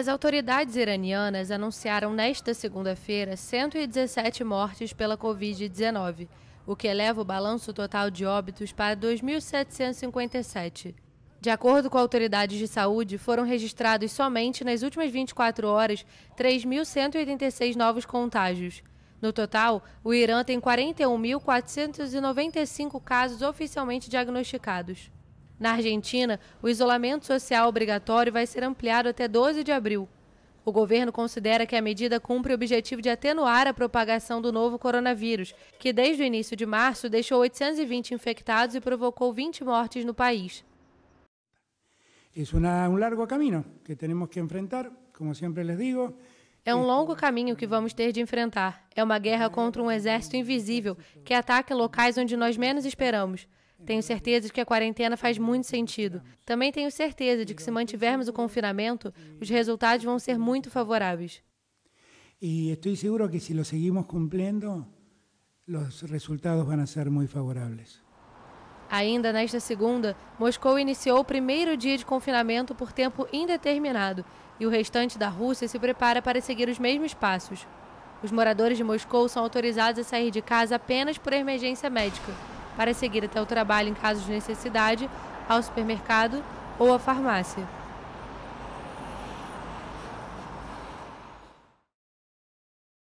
As autoridades iranianas anunciaram nesta segunda-feira 117 mortes pela Covid-19, o que eleva o balanço total de óbitos para 2.757. De acordo com autoridades de saúde, foram registrados somente nas últimas 24 horas 3.186 novos contágios. No total, o Irã tem 41.495 casos oficialmente diagnosticados. Na Argentina, o isolamento social obrigatório vai ser ampliado até 12 de abril. O governo considera que a medida cumpre o objetivo de atenuar a propagação do novo coronavírus, que desde o início de março deixou 820 infectados e provocou 20 mortes no país. É um longo caminho que vamos ter de enfrentar. É uma guerra contra um exército invisível que ataca em locais onde nós menos esperamos. Tenho certeza de que a quarentena faz muito sentido. Também tenho certeza de que, se mantivermos o confinamento, os resultados vão ser muito favoráveis. E estou seguro que, se lo seguimos cumprindo, os resultados vão ser muito favoráveis. Ainda nesta segunda, Moscou iniciou o primeiro dia de confinamento por tempo indeterminado e o restante da Rússia se prepara para seguir os mesmos passos. Os moradores de Moscou são autorizados a sair de casa apenas por emergência médica para seguir até o trabalho em caso de necessidade, ao supermercado ou à farmácia.